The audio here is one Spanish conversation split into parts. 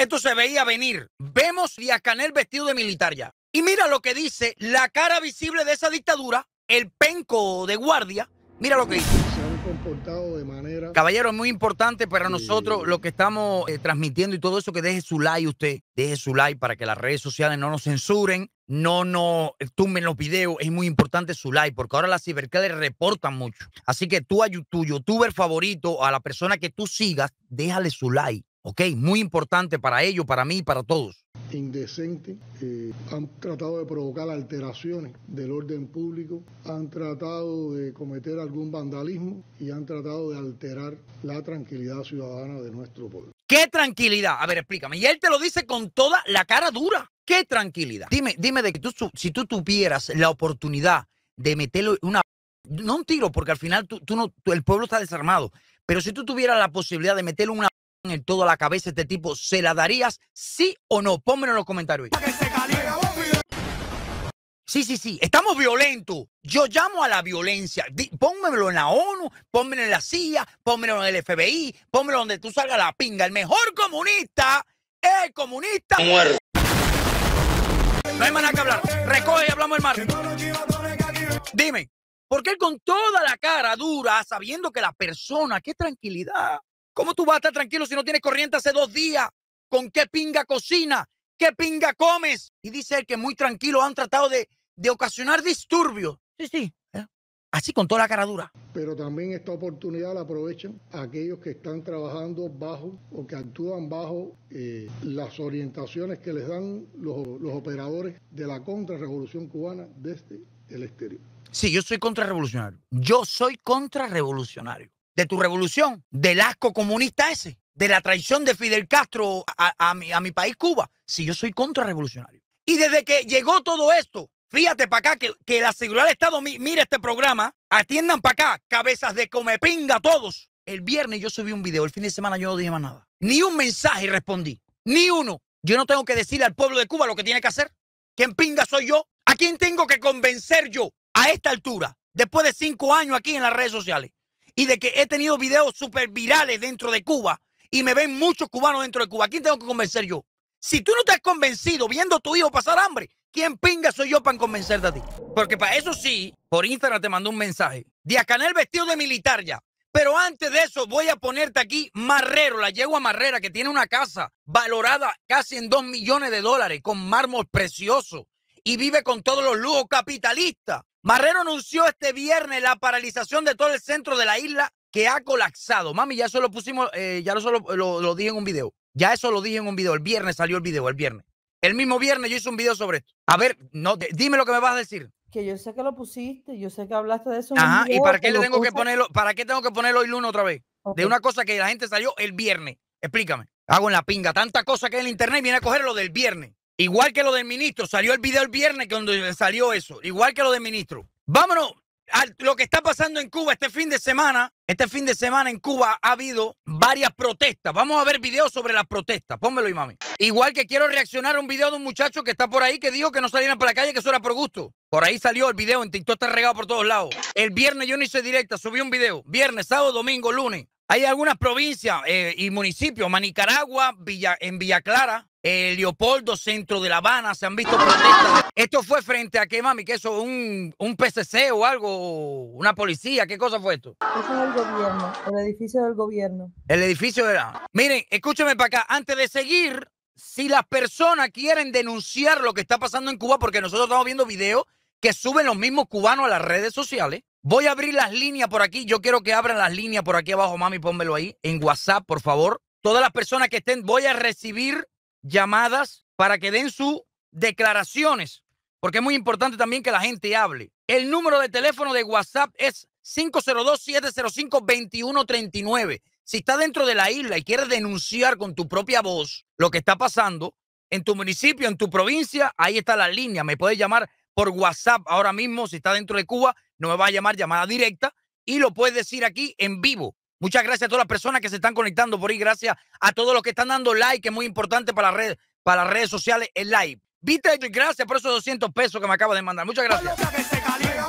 Esto se veía venir. Vemos a Canel vestido de militar ya. Y mira lo que dice la cara visible de esa dictadura, el penco de guardia. Mira lo que dice. Se han comportado de manera. Caballero, es muy importante para nosotros lo que estamos eh, transmitiendo y todo eso, que deje su like usted, deje su like para que las redes sociales no nos censuren, no nos eh, tumben los videos. Es muy importante su like, porque ahora las cibercades reportan mucho. Así que tú a tu youtuber favorito, a la persona que tú sigas, déjale su like ¿ok? Muy importante para ellos, para mí, y para todos. Indecente, eh, han tratado de provocar alteraciones del orden público, han tratado de cometer algún vandalismo y han tratado de alterar la tranquilidad ciudadana de nuestro pueblo. ¿Qué tranquilidad? A ver, explícame. Y él te lo dice con toda la cara dura. ¿Qué tranquilidad? Dime, dime de que tú, si tú tuvieras la oportunidad de meterle una... No un tiro, porque al final tú, no, el pueblo está desarmado, pero si tú tuvieras la posibilidad de meterle una en toda la cabeza este tipo, ¿se la darías sí o no? Pónmelo en los comentarios. Sí, sí, sí, estamos violentos. Yo llamo a la violencia. Pónmelo en la ONU, pónmelo en la CIA, pónmelo en el FBI, pónmelo donde tú salgas la pinga. El mejor comunista es el comunista. Muerto. No hay manera que hablar. Recoge y hablamos el Dime, ¿por qué con toda la cara dura, sabiendo que la persona, qué tranquilidad? ¿Cómo tú vas a estar tranquilo si no tienes corriente hace dos días? ¿Con qué pinga cocina? ¿Qué pinga comes? Y dice él que muy tranquilo han tratado de, ocasionar disturbios. Sí, sí. ¿Eh? Así con toda la cara dura. Pero también esta oportunidad la aprovechan aquellos que están trabajando bajo o que actúan bajo eh, las orientaciones que les dan los, los operadores de la contrarrevolución cubana desde el exterior. Sí, yo soy contrarrevolucionario. Yo soy contrarrevolucionario de tu revolución, del asco comunista ese, de la traición de Fidel Castro a, mi, país Cuba, si yo soy contrarrevolucionario. Y desde que llegó todo esto, fíjate para acá que, la Seguridad del Estado mire este programa, atiendan para acá, cabezas de comepinga todos. El viernes yo subí un video, el fin de semana yo no dije más nada. Ni un mensaje respondí, ni uno. Yo no tengo que decirle al pueblo de Cuba lo que tiene que hacer. ¿Quién pinga soy yo? ¿A quién tengo que convencer yo a esta altura, después de cinco años aquí en las redes sociales? y de que he tenido videos súper virales dentro de Cuba y me ven muchos cubanos dentro de Cuba. quién tengo que convencer yo? Si tú no te has convencido viendo a tu hijo pasar hambre, ¿quién pinga soy yo para convencerte a ti? Porque para eso sí, por Instagram te mandó un mensaje. Diacanel vestido de militar ya. Pero antes de eso, voy a ponerte aquí Marrero, la yegua Marrera, que tiene una casa valorada casi en 2 millones de dólares, con mármol precioso, y vive con todos los lujos capitalistas. Marrero anunció este viernes la paralización de todo el centro de la isla que ha colapsado. Mami, ya eso lo pusimos, eh, ya lo, lo, dije en un video. Ya eso lo dije en un video. El viernes salió el video, el viernes. El mismo viernes yo hice un video sobre esto. A ver, no, dime lo que me vas a decir. Que yo sé que lo pusiste, yo sé que hablaste de eso. Ajá, ¿y para qué le tengo que ponerlo? ¿Para qué tengo que ponerlo hoy lunes otra vez? De una cosa que la gente salió el viernes. Explícame. Hago en la pinga. Tanta cosa que hay en el internet viene a coger lo del viernes. Igual que lo del ministro, salió el video el viernes cuando salió eso, igual que lo del ministro. Vámonos a lo que está pasando en Cuba este fin de semana. Este fin de semana en Cuba ha habido varias protestas. Vamos a ver videos sobre las protestas. Pónmelo, y mami. Igual que quiero reaccionar a un video de un muchacho que está por ahí que dijo que no salieran para la calle, que eso era por gusto. Por ahí salió el video, en TikTok está regado por todos lados. El viernes yo no hice directa, subí un video. Viernes, sábado, domingo, lunes. Hay algunas provincias eh, y municipios, Manicaragua, Villa, en Villa Clara, el Leopoldo, centro de La Habana, se han visto protestas. Esto fue frente a qué, mami, que eso, un, PCC o algo, una policía, ¿qué cosa fue esto? Eso es el gobierno, el edificio del gobierno. El edificio de la... Miren, escúcheme para acá, antes de seguir, si las personas quieren denunciar lo que está pasando en Cuba, porque nosotros estamos viendo videos que suben los mismos cubanos a las redes sociales, voy a abrir las líneas por aquí, yo quiero que abran las líneas por aquí abajo, mami, pónmelo ahí, en WhatsApp, por favor. Todas las personas que estén, voy a recibir llamadas para que den sus declaraciones, porque es muy importante también que la gente hable. El número de teléfono de WhatsApp es 502-705-2139. Si está dentro de la isla y quieres denunciar con tu propia voz lo que está pasando en tu municipio, en tu provincia, ahí está la línea. Me puedes llamar por WhatsApp ahora mismo. Si está dentro de Cuba, no me va a llamar llamada directa y lo puedes decir aquí en vivo. Muchas gracias a todas las personas que se están conectando por ahí. Gracias a todos los que están dando like, que es muy importante para, la red, para las redes sociales el like. Viste, gracias por esos 200 pesos que me acabas de mandar. Muchas gracias.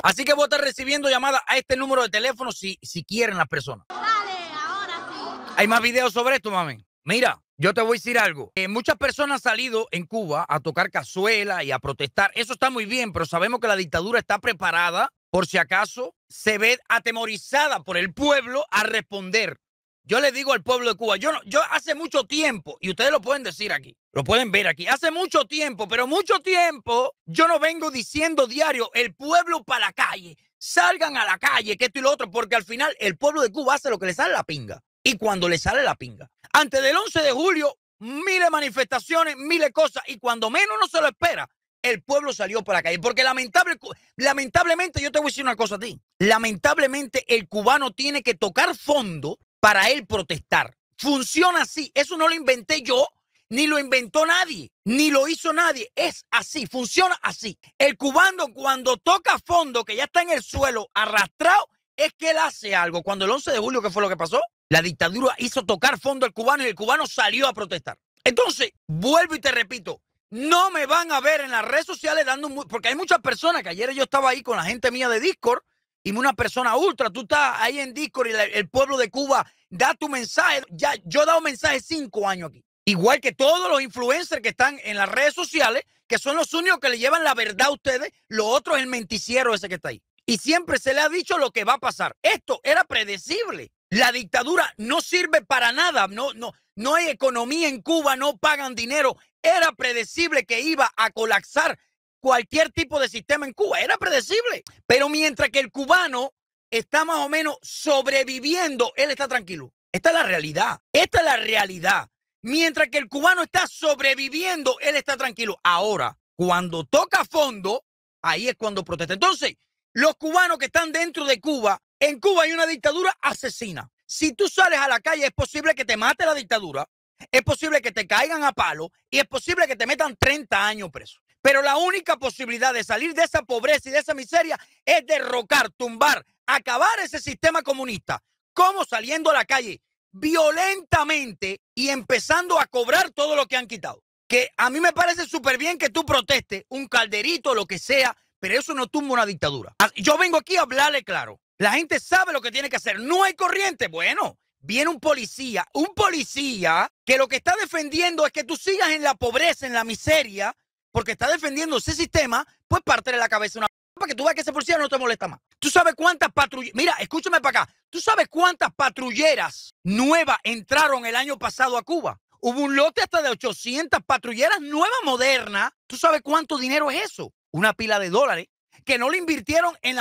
Así que vos a recibiendo llamadas a este número de teléfono si, si quieren las personas. ahora sí. Hay más videos sobre esto, mami. Mira, yo te voy a decir algo. Eh, muchas personas han salido en Cuba a tocar cazuela y a protestar. Eso está muy bien, pero sabemos que la dictadura está preparada por si acaso se ve atemorizada por el pueblo a responder. Yo le digo al pueblo de Cuba, yo, no, yo hace mucho tiempo, y ustedes lo pueden decir aquí, lo pueden ver aquí, hace mucho tiempo, pero mucho tiempo, yo no vengo diciendo diario, el pueblo para la calle, salgan a la calle, que esto y lo otro, porque al final el pueblo de Cuba hace lo que le sale la pinga. Y cuando le sale la pinga, antes del 11 de julio, miles de manifestaciones, miles de cosas, y cuando menos uno se lo espera, el pueblo salió para la calle. Porque lamentable, lamentablemente, yo te voy a decir una cosa a ti. Lamentablemente, el cubano tiene que tocar fondo para él protestar. Funciona así. Eso no lo inventé yo, ni lo inventó nadie, ni lo hizo nadie. Es así, funciona así. El cubano cuando toca fondo, que ya está en el suelo, arrastrado, es que él hace algo. Cuando el 11 de julio, ¿qué fue lo que pasó? La dictadura hizo tocar fondo al cubano y el cubano salió a protestar. Entonces, vuelvo y te repito, no me van a ver en las redes sociales dando un porque hay muchas personas que ayer yo estaba ahí con la gente mía de Discord y una persona ultra, tú estás ahí en Discord y el pueblo de Cuba da tu mensaje. Ya, yo he dado mensaje cinco años aquí. Igual que todos los influencers que están en las redes sociales, que son los únicos que le llevan la verdad a ustedes, lo otro es el menticiero ese que está ahí. Y siempre se le ha dicho lo que va a pasar. Esto era predecible. La dictadura no sirve para nada, no, no, no hay economía en Cuba, no pagan dinero. Era predecible que iba a colapsar cualquier tipo de sistema en Cuba, era predecible. Pero mientras que el cubano está más o menos sobreviviendo, él está tranquilo. Esta es la realidad, esta es la realidad. Mientras que el cubano está sobreviviendo, él está tranquilo. Ahora, cuando toca fondo, ahí es cuando protesta. Entonces, los cubanos que están dentro de Cuba en Cuba hay una dictadura asesina. Si tú sales a la calle, es posible que te mate la dictadura, es posible que te caigan a palo y es posible que te metan 30 años preso. Pero la única posibilidad de salir de esa pobreza y de esa miseria es derrocar, tumbar, acabar ese sistema comunista. ¿Cómo? Saliendo a la calle violentamente y empezando a cobrar todo lo que han quitado. Que a mí me parece súper bien que tú protestes, un calderito, lo que sea, pero eso no tumba una dictadura. Yo vengo aquí a hablarle claro. La gente sabe lo que tiene que hacer. No hay corriente. Bueno, viene un policía, un policía que lo que está defendiendo es que tú sigas en la pobreza, en la miseria, porque está defendiendo ese sistema, pues parte de la cabeza una para que tú veas que ese policía no te molesta más. Tú sabes cuántas patrulleras, mira, escúchame para acá, tú sabes cuántas patrulleras nuevas entraron el año pasado a Cuba. Hubo un lote hasta de 800 patrulleras nuevas modernas. ¿Tú sabes cuánto dinero es eso? Una pila de dólares que no lo invirtieron en,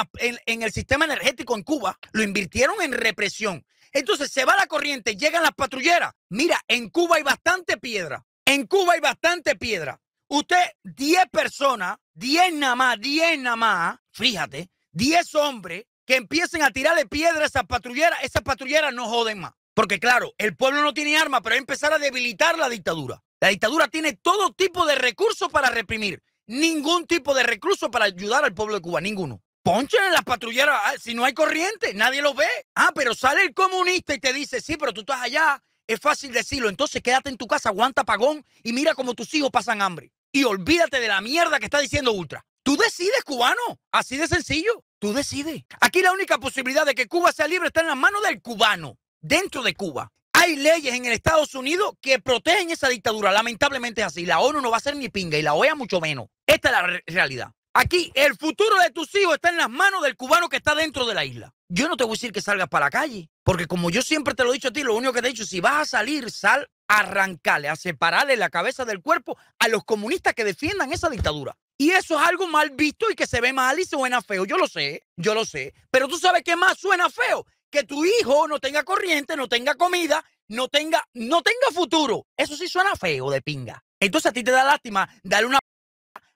en, el sistema energético en Cuba, lo invirtieron en represión. Entonces se va la corriente, llegan las patrulleras. Mira, en Cuba hay bastante piedra. En Cuba hay bastante piedra. Usted, 10 personas, 10 nada más, 10 nada más, fíjate, 10 hombres que empiecen a de piedra a esas patrulleras, esas patrulleras no joden más. Porque claro, el pueblo no tiene armas, pero hay empezar a debilitar la dictadura. La dictadura tiene todo tipo de recursos para reprimir ningún tipo de recluso para ayudar al pueblo de Cuba, ninguno. Ponchen en las patrulleras, ah, si no hay corriente, nadie lo ve. Ah, pero sale el comunista y te dice, sí, pero tú estás allá, es fácil decirlo, entonces quédate en tu casa, aguanta pagón y mira cómo tus hijos pasan hambre. Y olvídate de la mierda que está diciendo Ultra. Tú decides, cubano, así de sencillo, tú decides. Aquí la única posibilidad de que Cuba sea libre está en las manos del cubano, dentro de Cuba. Hay leyes en el Estados Unidos que protegen esa dictadura. Lamentablemente es así. La ONU no va a ser ni pinga y la OEA mucho menos. Esta es la realidad. Aquí el futuro de tus hijos está en las manos del cubano que está dentro de la isla. Yo no te voy a decir que salgas para la calle, porque como yo siempre te lo he dicho a ti, lo único que te he dicho, si vas a salir, sal a arrancarle, a separarle la cabeza del cuerpo a los comunistas que defiendan esa dictadura. Y eso es algo mal visto y que se ve mal y suena feo. Yo lo sé, yo lo sé. Pero tú sabes qué más suena feo que tu hijo no tenga corriente, no tenga comida, no tenga, no tenga futuro. Eso sí suena feo de pinga. Entonces a ti te da lástima darle una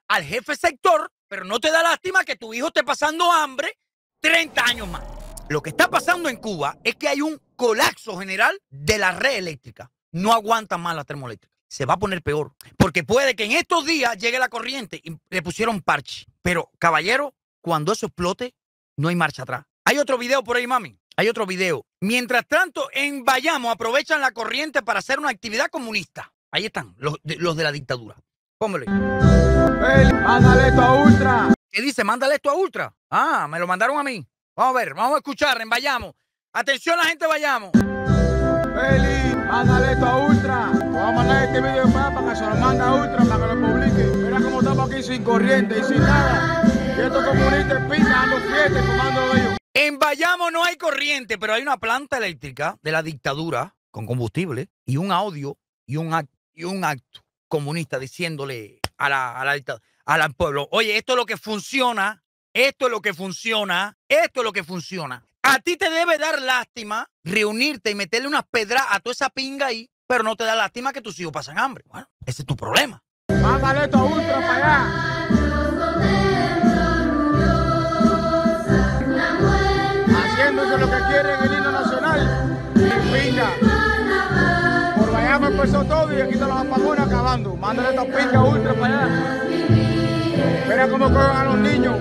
al jefe sector, pero no te da lástima que tu hijo esté pasando hambre 30 años más. Lo que está pasando en Cuba es que hay un colapso general de la red eléctrica. No aguanta más la termoeléctrica. Se va a poner peor. Porque puede que en estos días llegue la corriente y le pusieron parche. Pero, caballero, cuando eso explote, no hay marcha atrás. Hay otro video por ahí, mami. Hay otro video. Mientras tanto, en Bayamo aprovechan la corriente para hacer una actividad comunista. Ahí están, los de, la dictadura. Póngale. Eli, mándale esto a Ultra. ¿Qué dice? Mándale esto a Ultra. Ah, me lo mandaron a mí. Vamos a ver, vamos a escuchar en Bayamo. Atención, la gente Bayamo. Feli, mándale esto a Ultra. Vamos a mandar este video para que se lo manda a Ultra para que lo publique. Mira cómo estamos aquí sin corriente y sin nada. Y estos comunistas los los fiestas, fumando ellos llamo, no hay corriente, pero hay una planta eléctrica de la dictadura con combustible y un audio y un acto, y un acto comunista diciéndole a la, a la dictadura, al pueblo, oye, esto es lo que funciona, esto es lo que funciona, esto es lo que funciona. A ti te debe dar lástima reunirte y meterle unas pedras a toda esa pinga ahí, pero no te da lástima que tus hijos pasan hambre. Bueno, ese es tu problema. Mándale esto para allá. Eso es lo que quieren el himno nacional. Pinga. Por me empezó todo y aquí están los apagones acabando. Mándale esta pinga ultra para allá. Mira cómo cogen a los niños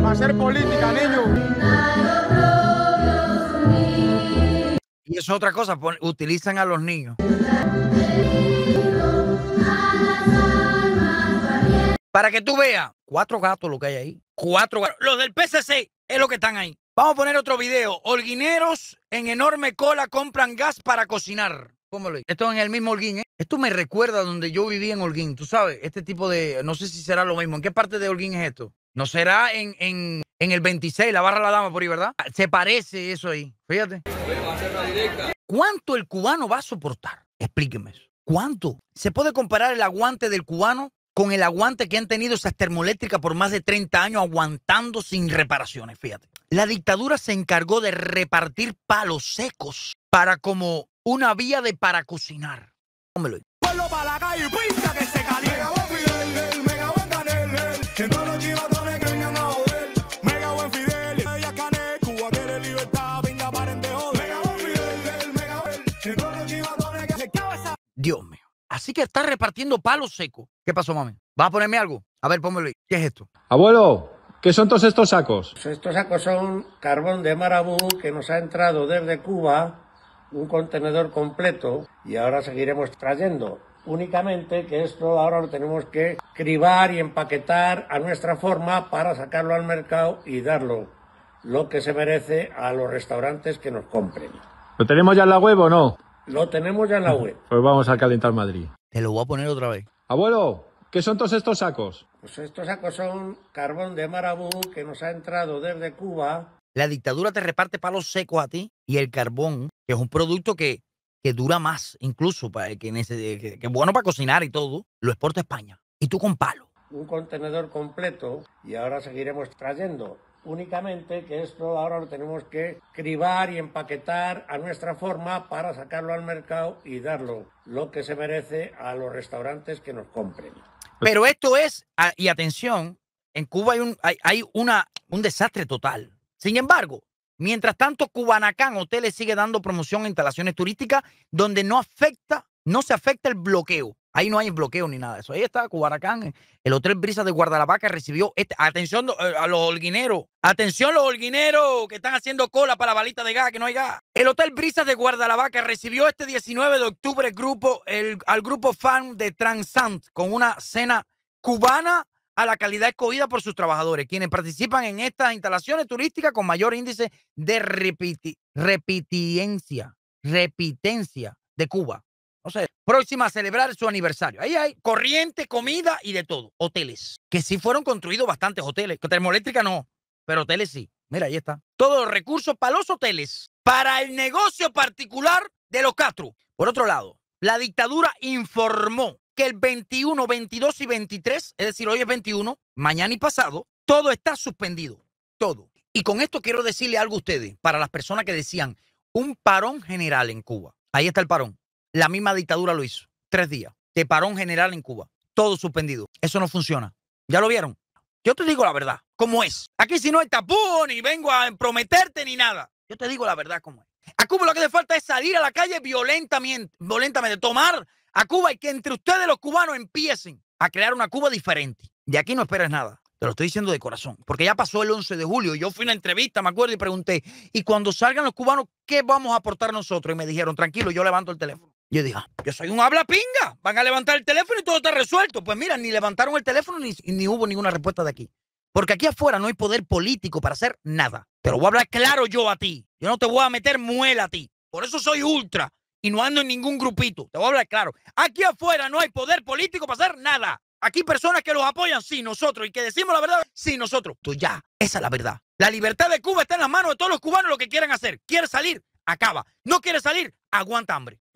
para hacer política, niños. Y eso es otra cosa, utilizan a los niños. Para que tú veas, cuatro gatos lo que hay ahí. Cuatro gatos. Los del PCC es lo que están ahí. Vamos a poner otro video. Holguineros en enorme cola compran gas para cocinar. ¿Cómo Póngalo Esto en el mismo Holguín, ¿eh? Esto me recuerda donde yo vivía en Holguín. Tú sabes, este tipo de. No sé si será lo mismo. ¿En qué parte de Holguín es esto? No será en, en, en el 26, la barra la dama por ahí, ¿verdad? Se parece eso ahí. Fíjate. ¿Cuánto el cubano va a soportar? Explíqueme eso. ¿Cuánto? ¿Se puede comparar el aguante del cubano con el aguante que han tenido esas termoeléctricas por más de 30 años, aguantando sin reparaciones, fíjate. La dictadura se encargó de repartir palos secos para como una vía de para cocinar. Pónmelo ahí. Pueblo para la calle, pinta que se calienta. Mega buen Fidel, mega buen Canel, que no los chivatones que vengan a joder. Mega buen Fidel, ella Canel, Cuba tiene libertad, venga, paren de joder. Mega buen Fidel, mega buen, que todos los chivatones que se cabeza. Dios mío. Así que está repartiendo palos secos. ¿Qué pasó, mami? Va a ponerme algo? A ver, pónmelo ahí. ¿Qué es esto? Abuelo, ¿qué son todos estos sacos? Pues estos sacos son carbón de marabú que nos ha entrado desde Cuba, un contenedor completo, y ahora seguiremos trayendo. Únicamente que esto ahora lo tenemos que cribar y empaquetar a nuestra forma para sacarlo al mercado y darlo lo que se merece a los restaurantes que nos compren. ¿Lo tenemos ya en la huevo o no? Lo tenemos ya en la web. Pues vamos a calentar Madrid. Te lo voy a poner otra vez. Abuelo, ¿qué son todos estos sacos? Pues estos sacos son carbón de marabú que nos ha entrado desde Cuba. La dictadura te reparte palos secos a ti y el carbón, que es un producto que, que dura más, incluso, para eh, que, eh, que, que es bueno para cocinar y todo, lo exporta a España. Y tú con palo. Un contenedor completo y ahora seguiremos trayendo únicamente que esto ahora lo tenemos que cribar y empaquetar a nuestra forma para sacarlo al mercado y darlo lo que se merece a los restaurantes que nos compren. Pues Pero esto es, y atención, en Cuba hay un, hay, una, un desastre total. Sin embargo, mientras tanto, Cubanacán Hoteles sigue dando promoción a instalaciones turísticas donde no afecta, no se afecta el bloqueo. Ahí no hay bloqueo ni nada de eso. Ahí está Cubaracán, eh, el Hotel Brisa de Guardalabaca recibió. Este, atención eh, a los holguineros. Atención los holguineros que están haciendo cola para la balita de gas, que no hay gas. El Hotel Brisa de Guardalabaca recibió este 19 de octubre grupo, al grupo fan de Transant con una cena cubana a la calidad escogida por sus trabajadores, quienes participan en estas instalaciones turísticas con mayor índice de repiti, repitencia de Cuba próxima a celebrar su aniversario. Ahí hay corriente, comida y de todo. Hoteles, que sí fueron construidos bastantes hoteles. Termoeléctrica no, pero hoteles sí. Mira, ahí está. Todos los recursos para los hoteles, para el negocio particular de los Castro. Por otro lado, la dictadura informó que el 21, 22 y 23, es decir, hoy es 21, mañana y pasado, todo está suspendido. Todo. Y con esto quiero decirle algo a ustedes, para las personas que decían un parón general en Cuba. Ahí está el parón. La misma dictadura lo hizo. Tres días. Te parón general en Cuba. Todo suspendido. Eso no funciona. ¿Ya lo vieron? Yo te digo la verdad, ¿Cómo es. Aquí si no hay tapón ni vengo a prometerte ni nada. Yo te digo la verdad cómo es. A Cuba lo que hace falta es salir a la calle violentamente, violentamente, tomar a Cuba y que entre ustedes los cubanos empiecen a crear una Cuba diferente. De aquí no esperes nada. Te lo estoy diciendo de corazón, porque ya pasó el 11 de julio. Yo fui a una entrevista, me acuerdo, y pregunté, ¿y cuando salgan los cubanos, qué vamos a aportar nosotros? Y me dijeron, tranquilo, yo levanto el teléfono. Yo digo, ah, yo soy un habla pinga. Van a levantar el teléfono y todo está resuelto. Pues mira, ni levantaron el teléfono ni, hubo ninguna respuesta de aquí. Porque aquí afuera no hay poder político para hacer nada. Pero voy a hablar claro yo a ti. Yo no te voy a meter muela a ti. Por eso soy ultra y no ando en ningún grupito. Te voy a hablar claro. Aquí afuera no hay poder político para hacer nada. Aquí personas que los apoyan, sí, nosotros. Y que decimos la verdad, sí, nosotros. Tú ya, esa es la verdad. La libertad de Cuba está en las manos de todos los cubanos lo que quieran hacer. Quiere salir, acaba. No quiere salir, aguanta hambre.